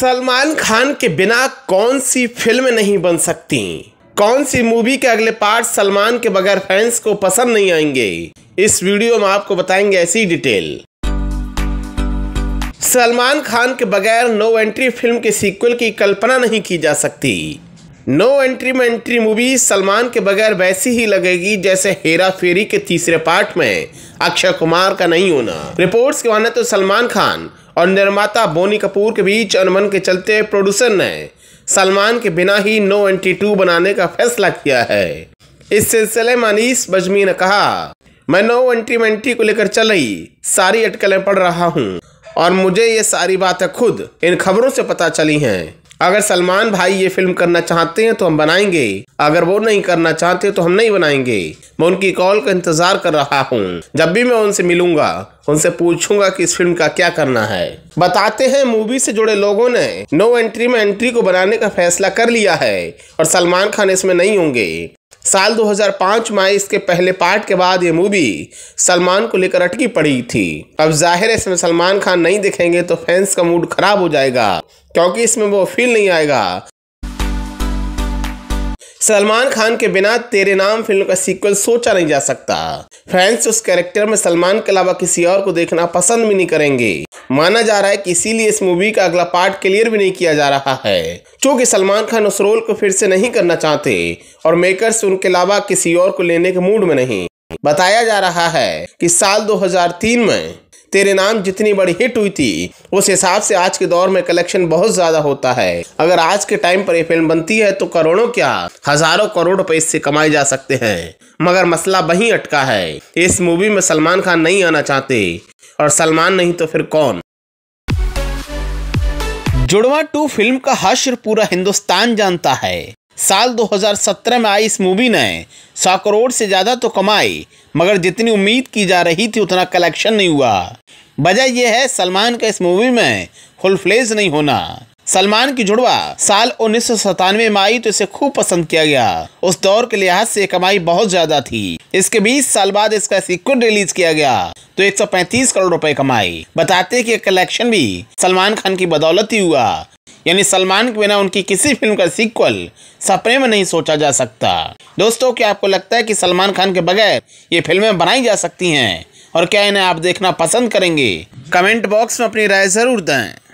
सलमान खान के बिना कौन सी फिल्म नहीं बन सकती कौन सी मूवी के अगले पार्ट सलमान के बगैर फैंस को पसंद नहीं आएंगे इस वीडियो में आपको बताएंगे ऐसी डिटेल सलमान खान के बगैर नो एंट्री फिल्म के सीक्वल की कल्पना नहीं की जा सकती नो एंट्री में एंट्री मूवी सलमान के बगैर वैसी ही लगेगी जैसे हेरा फेरी के तीसरे पार्ट में अक्षय कुमार का नहीं होना रिपोर्ट्स के माने तो सलमान खान और निर्माता बोनी कपूर के बीच अनुमन के चलते प्रोड्यूसर ने सलमान के बिना ही नो एंट्री टू बनाने का फैसला किया है इस सिलसिले में अनीस बजमी ने कहा मैं नो एंट्री में एंट्री को लेकर चल रही सारी अटकलें पढ़ रहा हूँ और मुझे ये सारी बातें खुद इन खबरों से पता चली हैं अगर सलमान भाई ये फिल्म करना चाहते हैं तो हम बनाएंगे अगर वो नहीं करना चाहते तो हम नहीं बनाएंगे मैं उनकी कॉल का इंतजार कर रहा हूँ जब भी मैं उनसे मिलूंगा उनसे पूछूंगा कि इस फिल्म का क्या करना है बताते हैं मूवी से जुड़े लोगों ने नो एंट्री में एंट्री को बनाने का फैसला कर लिया है और सलमान खान इसमें नहीं होंगे साल 2005 में इसके पहले पार्ट के बाद ये मूवी सलमान को लेकर अटकी पड़ी थी अब जाहिर है इसमें सलमान खान नहीं दिखेंगे तो फैंस का मूड खराब हो जाएगा क्योंकि इसमें वो फील नहीं आएगा सलमान खान के बिना तेरे नाम फिल्म का सीक्वल सोचा नहीं जा सकता फैंस उस कैरेक्टर में सलमान के अलावा किसी और को देखना पसंद भी नहीं करेंगे माना जा रहा है कि इसीलिए इस मूवी का अगला पार्ट क्लियर भी नहीं किया जा रहा है क्योंकि सलमान खान उस रोल को फिर से नहीं करना चाहते और मेकर्स उनके अलावा किसी और को लेने के मूड में नहीं बताया जा रहा है कि साल 2003 में तेरे नाम जितनी बड़ी हिट हुई थी उस हिसाब से आज के दौर में कलेक्शन बहुत ज्यादा होता है अगर आज के टाइम पर ये फिल्म बनती है तो करोड़ों क्या हजारों करोड़ रुपए इससे कमाए जा सकते हैं मगर मसला वही अटका है इस मूवी में सलमान खान नहीं आना चाहते और सलमान नहीं तो फिर कौन जुड़वा टू फिल्म का हश्र पूरा हिंदुस्तान जानता है साल 2017 में आई इस मूवी ने सौ करोड़ से ज़्यादा तो कमाई मगर जितनी उम्मीद की जा रही थी उतना कलेक्शन नहीं हुआ वजह यह है सलमान का इस मूवी में फुल फ्लेज नहीं होना सलमान की जुड़वा साल उन्नीस में आई तो इसे खूब पसंद किया गया उस दौर के लिहाज से कमाई बहुत ज्यादा थी इसके 20 साल बाद इसका सीक्वल रिलीज किया गया तो 135 करोड़ रुपए कमाई बताते कि कलेक्शन भी सलमान खान की बदौलत ही हुआ यानी सलमान के बिना उनकी किसी फिल्म का सीक्वल सपने में नहीं सोचा जा सकता दोस्तों क्या आपको लगता है कि सलमान खान के बगैर ये फिल्में बनाई जा सकती हैं और क्या इन्हें आप देखना पसंद करेंगे कमेंट बॉक्स में अपनी राय ज़रूर दें